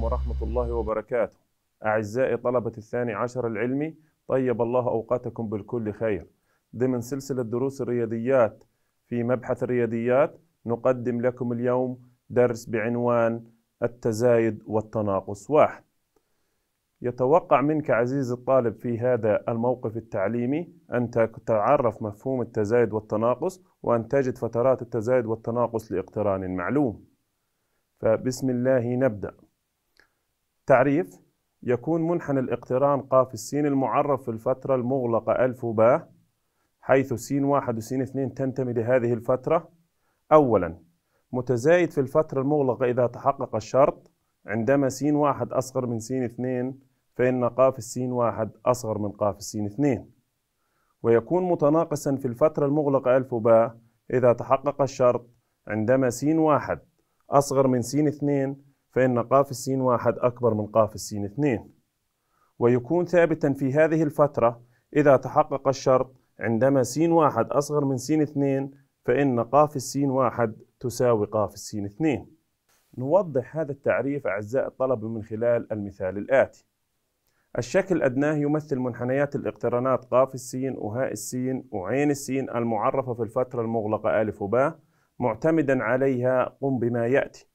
عليكم ورحمة الله وبركاته أعزائي طلبة الثاني عشر العلمي طيب الله أوقاتكم بالكل خير ضمن سلسلة دروس الرياضيات في مبحث الرياضيات نقدم لكم اليوم درس بعنوان التزايد والتناقص واحد يتوقع منك عزيزي الطالب في هذا الموقف التعليمي أن تتعرف مفهوم التزايد والتناقص وأن تجد فترات التزايد والتناقص لاقتران معلوم فبسم الله نبدأ تعريف يكون منحنى الاقتران قاف السين المعرف في الفترة المغلقة ألف وباء حيث سين واحد وسين اثنين تنتمي لهذه الفترة أولا متزايد في الفترة المغلقة إذا تحقق الشرط عندما سين واحد أصغر من سين اثنين فإن قاف السين واحد أصغر من قاف السين اثنين ويكون متناقصا في الفترة المغلقة ألف وباء إذا تحقق الشرط عندما سين واحد أصغر من سين اثنين فإن قاف السين واحد أكبر من قاف السين اثنين ويكون ثابتا في هذه الفترة إذا تحقق الشرط عندما سين واحد أصغر من سين اثنين فإن قاف السين واحد تساوي قاف السين اثنين نوضح هذا التعريف أعزائي الطلبة من خلال المثال الآتي الشكل أدناه يمثل منحنيات الاقترانات قاف السين وهاء السين وعين السين المعرفة في الفترة المغلقة ألف وباء معتمدا عليها قم بما يأتي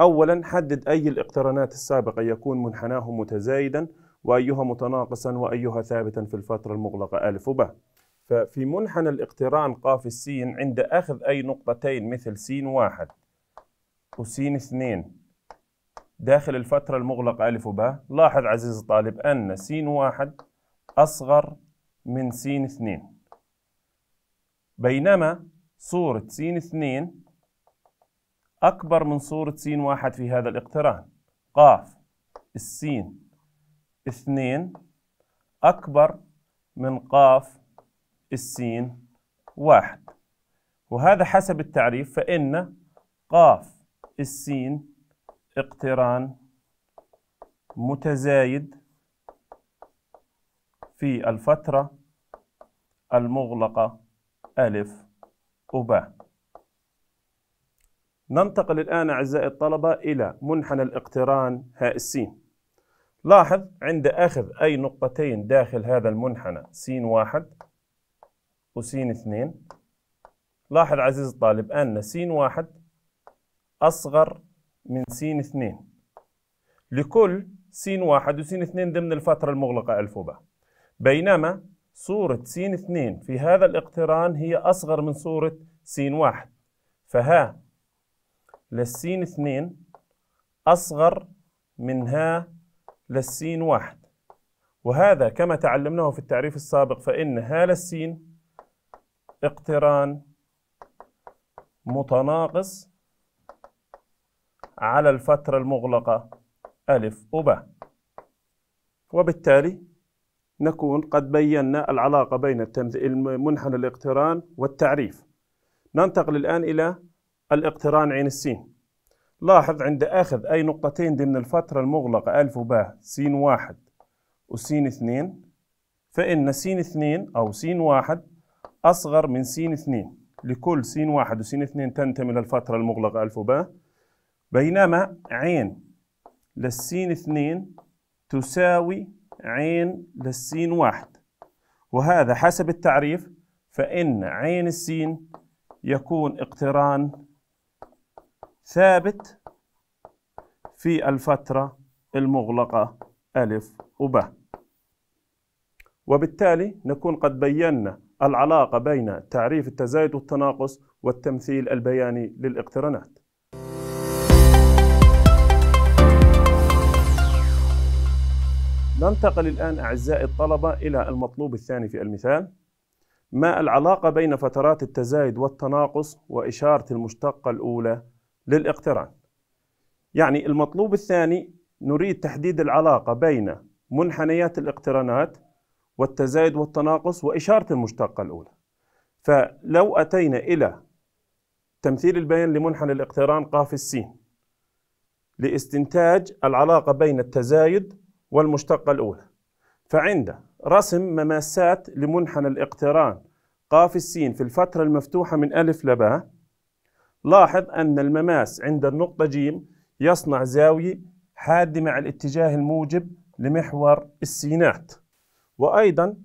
أولا حدد أي الاقترانات السابقة يكون منحناه متزايدا وأيها متناقصا وأيها ثابتا في الفترة المغلقة ألف وباء ففي منحنى الاقتران قاف السين عند أخذ أي نقطتين مثل سين واحد وسين اثنين داخل الفترة المغلقة ألف وباء لاحظ عزيزي الطالب أن سين واحد أصغر من سين اثنين بينما صورة سين اثنين أكبر من صورة س واحد في هذا الاقتران ق السين اثنين أكبر من ق السين واحد وهذا حسب التعريف فإن ق السين اقتران متزايد في الفترة المغلقة ألف وباء ننتقل الآن أعزائي الطلبة إلى منحنى الاقتران هاء السين لاحظ عند أخذ أي نقطتين داخل هذا المنحنى سين واحد وسين اثنين لاحظ عزيز الطالب أن سين واحد أصغر من سين اثنين لكل سين واحد وسين اثنين ضمن الفترة المغلقة ألف وباء بينما صورة سين اثنين في هذا الاقتران هي أصغر من صورة سين واحد فها للسين اثنين أصغر منها للسين واحد وهذا كما تعلمناه في التعريف السابق فإن ها للسين اقتران متناقص على الفترة المغلقة ألف وباء وبالتالي نكون قد بينا العلاقة بين المنحنى الاقتران والتعريف ننتقل الآن إلى الاقتران عين السين لاحظ عند أخذ أي نقطتين ضمن الفترة المغلقة ألف وباء سين واحد وسين اثنين فإن سين اثنين أو سين واحد أصغر من سين اثنين لكل سين واحد وسين اثنين تنتمي للفترة المغلقة ألف وباء بينما عين للسين اثنين تساوي عين للسين واحد وهذا حسب التعريف فإن عين السين يكون اقتران ثابت في الفترة المغلقة ألف وباء وبالتالي نكون قد بينا العلاقة بين تعريف التزايد والتناقص والتمثيل البياني للاقترانات ننتقل الآن أعزائي الطلبة إلى المطلوب الثاني في المثال ما العلاقة بين فترات التزايد والتناقص وإشارة المشتقة الأولى للاقتران يعني المطلوب الثاني نريد تحديد العلاقة بين منحنيات الاقترانات والتزايد والتناقص وإشارة المشتقة الأولى فلو أتينا إلى تمثيل البيان لمنحنى الاقتران قاف السين لاستنتاج العلاقة بين التزايد والمشتقة الأولى فعند رسم مماسات لمنحنى الاقتران قاف السين في الفترة المفتوحة من ألف لباء لاحظ أن المماس عند النقطة ج يصنع زاوية حادة مع الاتجاه الموجب لمحور السينات وأيضا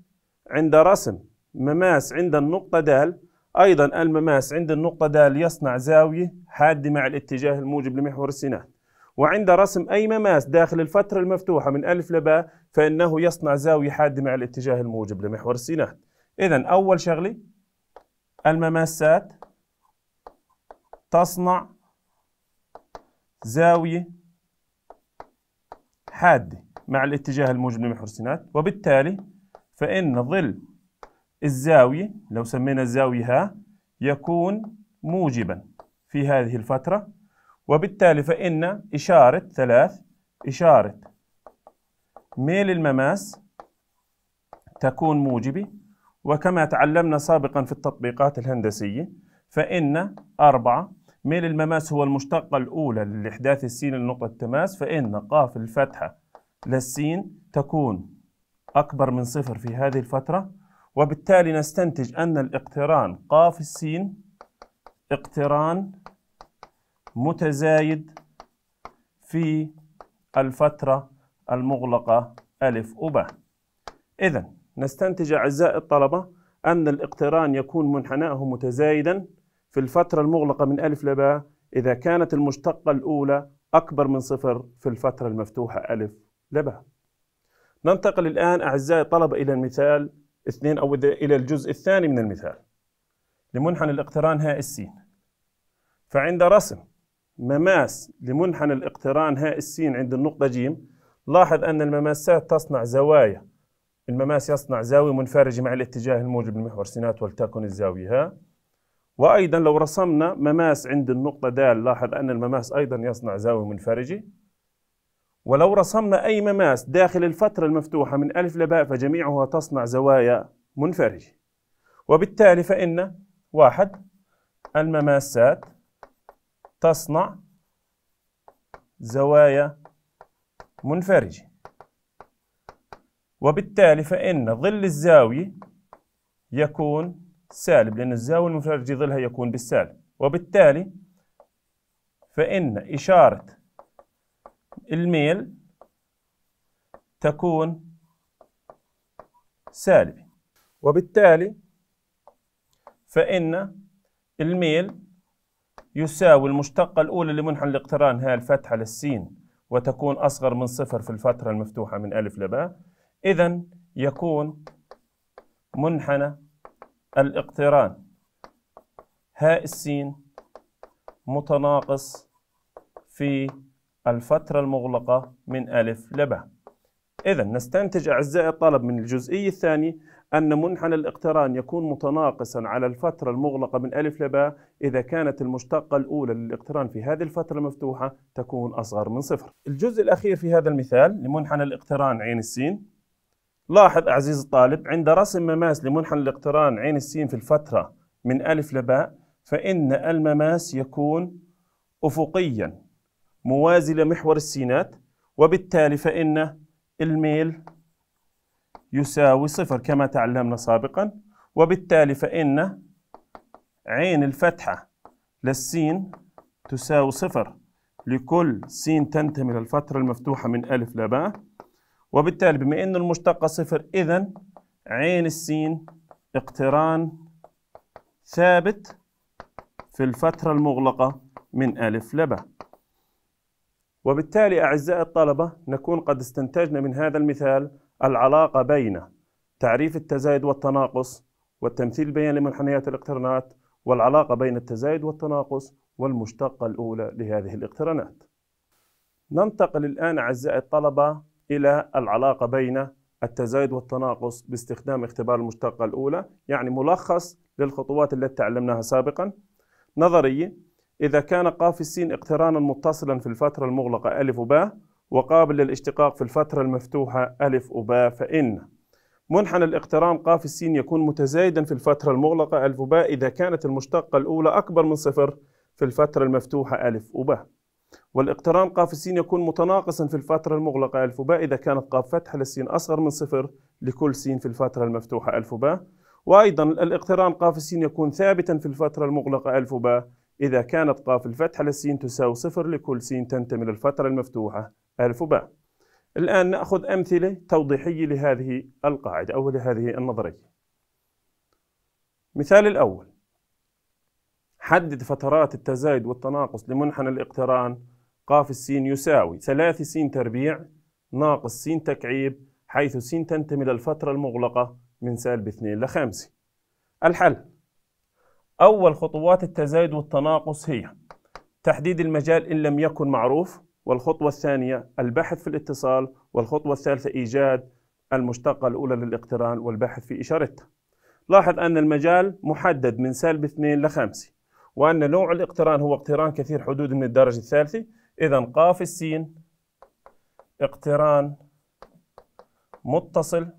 عند رسم مماس عند النقطة د أيضا المماس عند النقطة د يصنع زاوية حادة مع الاتجاه الموجب لمحور السينات وعند رسم أي مماس داخل الفترة المفتوحة من ألف لباء فإنه يصنع زاوية حادة مع الاتجاه الموجب لمحور السينات إذا أول شغلة المماسات تصنع زاوية حادة مع الاتجاه الموجب لمحور السينات وبالتالي فإن ظل الزاوية لو سمينا الزاوية ها يكون موجبا في هذه الفترة وبالتالي فإن إشارة ثلاث إشارة ميل المماس تكون موجبة وكما تعلمنا سابقا في التطبيقات الهندسية فإن أربعة ميل المماس هو المشتقة الأولى لإحداث السين لنقطة التماس فإن قاف الفتحة للسين تكون أكبر من صفر في هذه الفترة وبالتالي نستنتج أن الاقتران قاف السين اقتران متزايد في الفترة المغلقة ألف وباء إذا نستنتج أعزائي الطلبة أن الاقتران يكون منحناه متزايدا في الفترة المغلقة من ألف لباء إذا كانت المشتقة الأولى أكبر من صفر في الفترة المفتوحة ألف لباء ننتقل الآن أعزائي الطلبة إلى المثال اثنين أو إلى الجزء الثاني من المثال لمنحنى الاقتران هاء السين فعند رسم مماس لمنحنى الاقتران هاء السين عند النقطة جيم لاحظ أن المماسات تصنع زوايا المماس يصنع زاوية منفرجة مع الاتجاه الموجب للمحور سينات ولتكن الزاوية ها وأيضا لو رسمنا مماس عند النقطة د لاحظ أن المماس أيضا يصنع زاوية منفرجة ولو رسمنا أي مماس داخل الفترة المفتوحة من ألف لباء فجميعها تصنع زوايا منفرجة وبالتالي فإن واحد المماسات تصنع زوايا منفرجة وبالتالي فإن ظل الزاوية يكون سالب لأن الزاوية المنفرجة ظلها يكون بالسالب وبالتالي فإن إشارة الميل تكون سالبة وبالتالي فإن الميل يساوي المشتقة الأولى لمنحنى الاقتران هاي الفتحة للسين وتكون أصغر من صفر في الفترة المفتوحة من ألف لباء إذا يكون منحنى الاقتران هاء السين متناقص في الفترة المغلقة من ألف لباء إذا نستنتج أعزائي الطلب من الجزئية الثانية أن منحنى الاقتران يكون متناقصا على الفترة المغلقة من ألف لباء إذا كانت المشتقة الأولى للاقتران في هذه الفترة المفتوحة تكون أصغر من صفر الجزء الأخير في هذا المثال لمنحنى الاقتران عين السين لاحظ عزيز الطالب عند رسم مماس لمنحنى الاقتران عين السين في الفترة من ألف لباء فإن المماس يكون أفقيا موازي لمحور السينات وبالتالي فإن الميل يساوي صفر كما تعلمنا سابقا وبالتالي فإن عين الفتحة للسين تساوي صفر لكل سين تنتمي للفترة المفتوحة من ألف لباء وبالتالي بما انه المشتقة صفر اذا عين السين اقتران ثابت في الفترة المغلقة من ألف لبا وبالتالي أعزائي الطلبة نكون قد استنتجنا من هذا المثال العلاقة بين تعريف التزايد والتناقص والتمثيل البياني لمنحنيات الاقترانات والعلاقة بين التزايد والتناقص والمشتقة الأولى لهذه الاقترانات ننتقل الآن أعزائي الطلبة إلى العلاقة بين التزايد والتناقص باستخدام اختبار المشتقة الأولى يعني ملخص للخطوات التي تعلمناها سابقا نظرية إذا كان قاف السين اقترانا متصلا في الفترة المغلقة ألف وباء وقابل للاشتقاق في الفترة المفتوحة ألف وباء فإن منحنى الاقتران قاف السين يكون متزايدا في الفترة المغلقة ألف وباء إذا كانت المشتقة الأولى أكبر من صفر في الفترة المفتوحة ألف وباء والاقتران قاف السين يكون متناقصا في الفترة المغلقة ألف باء إذا كانت قاف فتحة للسين أصغر من صفر لكل سين في الفترة المفتوحة ألف باء وأيضا الاقتران قاف السين يكون ثابتا في الفترة المغلقة ألف باء إذا كانت قاف الفتحة للسين تساوي صفر لكل سين تنتمي للفترة المفتوحة ألف باء الآن نأخذ أمثلة توضيحية لهذه القاعدة أو لهذه النظرية مثال الأول حدد فترات التزايد والتناقص لمنحنى الاقتران قاف السين يساوي ثلاث سين تربيع ناقص سين تكعيب حيث سين تنتمي للفترة المغلقة من سالب 2 ل 5 الحل أول خطوات التزايد والتناقص هي تحديد المجال إن لم يكن معروف والخطوة الثانية البحث في الاتصال والخطوة الثالثة إيجاد المشتقة الأولى للاقتران والبحث في إشارتها لاحظ أن المجال محدد من سالب 2 ل 5 وأن نوع الاقتران هو اقتران كثير حدود من الدرجة الثالثة إذا قاف السين اقتران متصل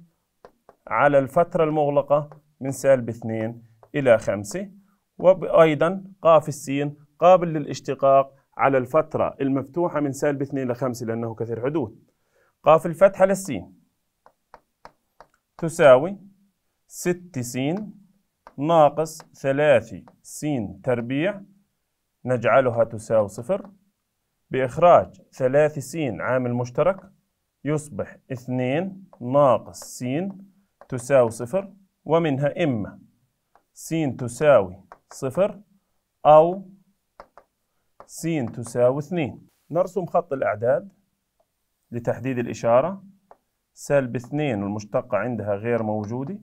على الفترة المغلقة من سالب 2 إلى 5 وأيضا قاف السين قابل للاشتقاق على الفترة المفتوحة من سالب 2 إلى 5 لأنه كثير حدود قاف الفتحة للسين تساوي 6 سين ناقص ثلاثي س تربيع نجعلها تساوي صفر بإخراج ثلاثي س عامل مشترك يصبح اثنين ناقص س تساوي صفر ومنها إما س تساوي صفر أو س تساوي اثنين نرسم خط الأعداد لتحديد الإشارة سالب اثنين والمشتقة عندها غير موجودة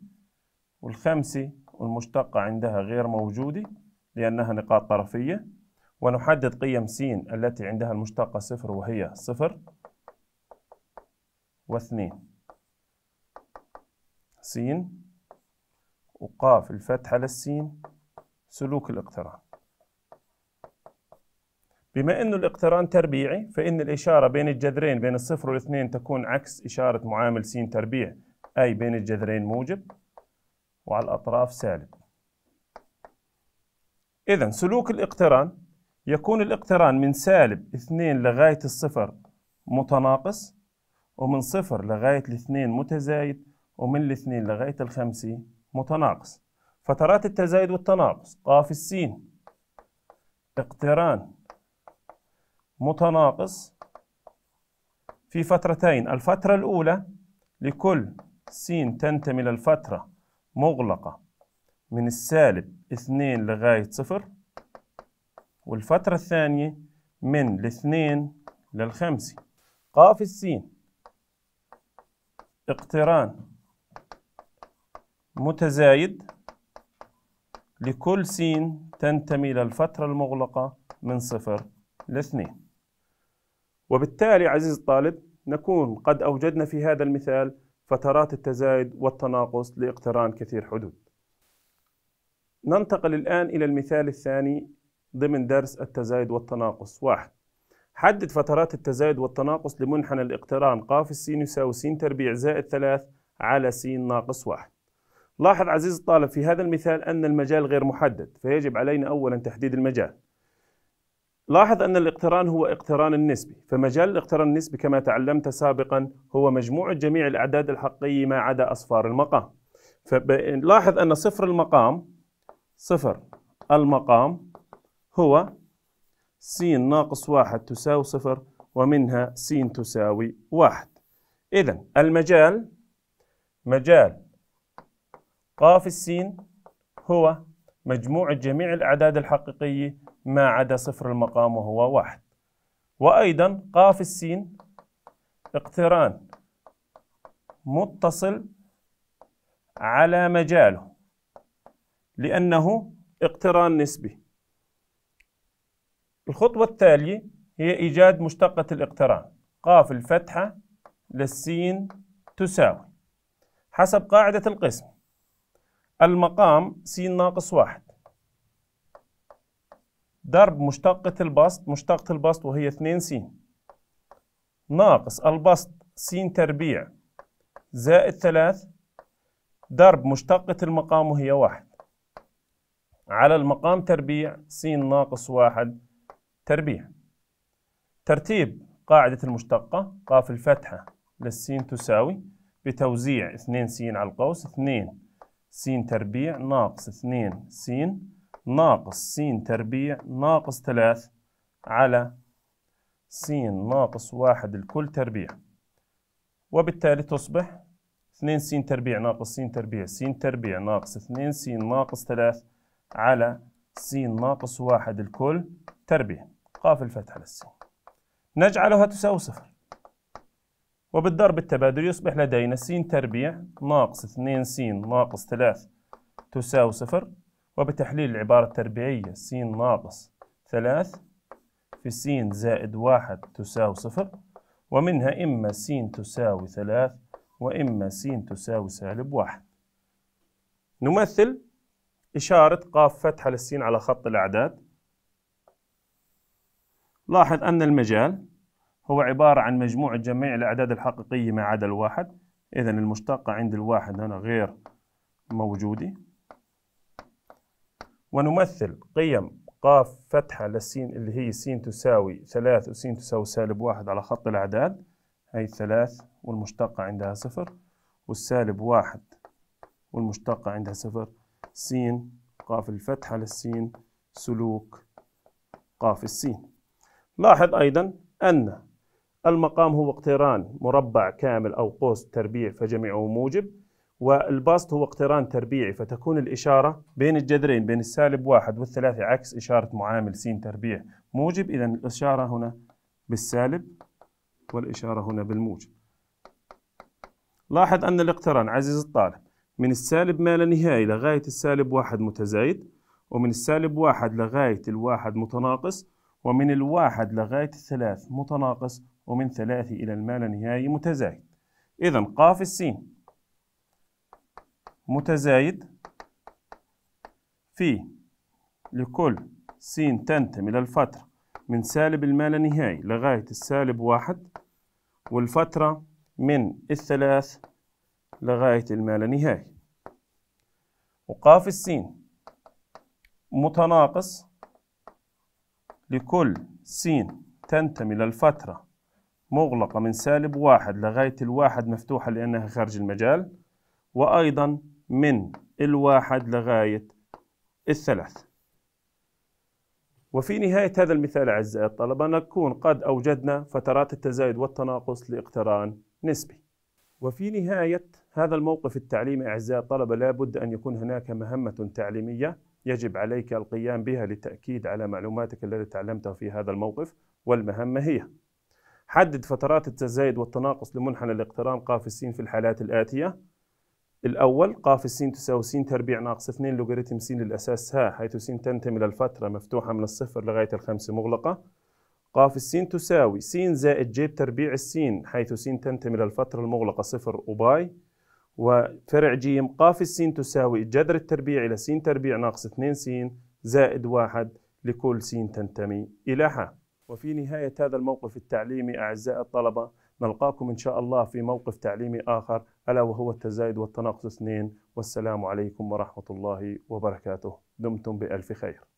والخمسة والمشتقة عندها غير موجودة لأنها نقاط طرفية ونحدد قيم س التي عندها المشتقة صفر وهي صفر واثنين س وقاف الفتحة للسين سلوك الاقتران بما أن الاقتران تربيعي فإن الإشارة بين الجذرين بين الصفر والاثنين تكون عكس إشارة معامل س تربيع أي بين الجذرين موجب وعلى الأطراف سالب إذا سلوك الاقتران يكون الاقتران من سالب اثنين لغاية الصفر متناقص ومن صفر لغاية الاثنين متزايد ومن الاثنين لغاية الخمسة متناقص فترات التزايد والتناقص قاف السين اقتران متناقص في فترتين الفترة الأولى لكل سين تنتمي للفترة مغلقة من السالب اثنين لغاية صفر والفترة الثانية من الاثنين للخمسة قاف السين اقتران متزايد لكل سين تنتمي للفترة المغلقة من صفر لاثنين وبالتالي عزيزي الطالب نكون قد أوجدنا في هذا المثال فترات التزايد والتناقص لاقتران كثير حدود. ننتقل الآن إلى المثال الثاني ضمن درس التزايد والتناقص واحد حدد فترات التزايد والتناقص لمنحنى الاقتران ق في السين يساوي س تربيع زائد ثلاث على س ناقص واحد لاحظ عزيزي الطالب في هذا المثال أن المجال غير محدد فيجب علينا أولا تحديد المجال لاحظ أن الاقتران هو اقتران النسبي فمجال الاقتران النسبي كما تعلمت سابقا هو مجموع جميع الأعداد الحقيقية ما عدا أصفار المقام فلاحظ أن صفر المقام صفر المقام هو س ناقص واحد تساوي صفر ومنها س تساوي واحد إذا المجال مجال قاف السين هو مجموع جميع الأعداد الحقيقية ما عدا صفر المقام وهو واحد وأيضا قاف السين اقتران متصل على مجاله لأنه اقتران نسبي الخطوة التالية هي إيجاد مشتقة الاقتران قاف الفتحة للسين تساوي حسب قاعدة القسم المقام س ناقص واحد ضرب مشتقة البسط مشتقة البسط وهي 2 س ناقص البسط س تربيع زائد 3 ضرب مشتقة المقام وهي واحد على المقام تربيع س ناقص واحد تربيع ترتيب قاعدة المشتقة قاف الفتحة للسين تساوي بتوزيع 2 س على القوس 2 س تربيع ناقص 2 س ناقص س تربيع ناقص 3 على س ناقص 1 الكل تربيع وبالتالي تصبح 2 س تربيع ناقص س تربيع س تربيع ناقص 2 س ناقص 3 على س ناقص 1 الكل تربيع قاف الفتحة للسين نجعلها تساوي صفر وبالضرب التبادلي يصبح لدينا س تربيع ناقص 2 س ناقص 3 تساوي صفر وبتحليل العبارة التربيعية س ناقص 3 في س زائد 1 تساوي صفر ومنها إما س تساوي 3 وإما س تساوي سالب 1 نمثل إشارة قاف فتحة للسين على خط الأعداد لاحظ أن المجال هو عبارة عن مجموعة جميع الأعداد الحقيقية ما عدا الواحد إذا المشتقة عند الواحد هنا غير موجودة ونمثل قيم قاف فتحة للسين اللي هي سين تساوي ثلاث وسين تساوي سالب واحد على خط الأعداد هي ثلاث والمشتقة عندها صفر والسالب واحد والمشتقة عندها صفر سين قاف الفتحة للسين سلوك قاف السين لاحظ أيضا أن المقام هو اقتران مربع كامل أو قوس تربيع فجميعه موجب والباسط هو اقتران تربيعي فتكون الإشارة بين الجذرين بين السالب واحد والثلاثة عكس إشارة معامل سين تربيع موجب إذا الإشارة هنا بالسالب والإشارة هنا بالموجب لاحظ أن الاقتران عزيز الطالب من السالب ما لا نهاية لغاية السالب واحد متزايد ومن السالب واحد لغاية الواحد متناقص ومن الواحد لغاية الثلاث متناقص ومن ثلاث إلى المال نهائي متزايد إذا قاف السين متزايد في لكل سين تنتمي للفترة من سالب المال نهائي لغاية السالب واحد والفترة من الثلاث لغاية المال نهائي وقاف السين متناقص لكل سين تنتمي للفترة مغلقة من سالب واحد لغاية الواحد مفتوحة لأنها خارج المجال وأيضا من الواحد لغاية الثلاث وفي نهاية هذا المثال أعزائي الطلبة نكون قد أوجدنا فترات التزايد والتناقص لاقتران نسبي وفي نهاية هذا الموقف التعليمي أعزائي الطلبة لابد أن يكون هناك مهمة تعليمية يجب عليك القيام بها للتأكيد على معلوماتك التي تعلمتها في هذا الموقف والمهمة هي حدد فترات التزايد والتناقص لمنحنى الاقتران قاف السين في الحالات الآتية الأول قاف السين تساوي سين تربيع ناقص 2 لوغاريتم سين للأساس ها حيث سين تنتمي للفترة مفتوحة من الصفر لغاية الخمسة مغلقة قاف السين تساوي سين زائد جيب تربيع السين حيث سين تنتمي للفترة المغلقة صفر وباي وفرع ج قاف السين تساوي الجذر التربيعي س تربيع ناقص 2 سين زائد واحد لكل سين تنتمي إلى ح وفي نهاية هذا الموقف التعليمي أعزائي الطلبة نلقاكم إن شاء الله في موقف تعليمي آخر ألا وهو التزايد والتناقص اثنين والسلام عليكم ورحمة الله وبركاته دمتم بألف خير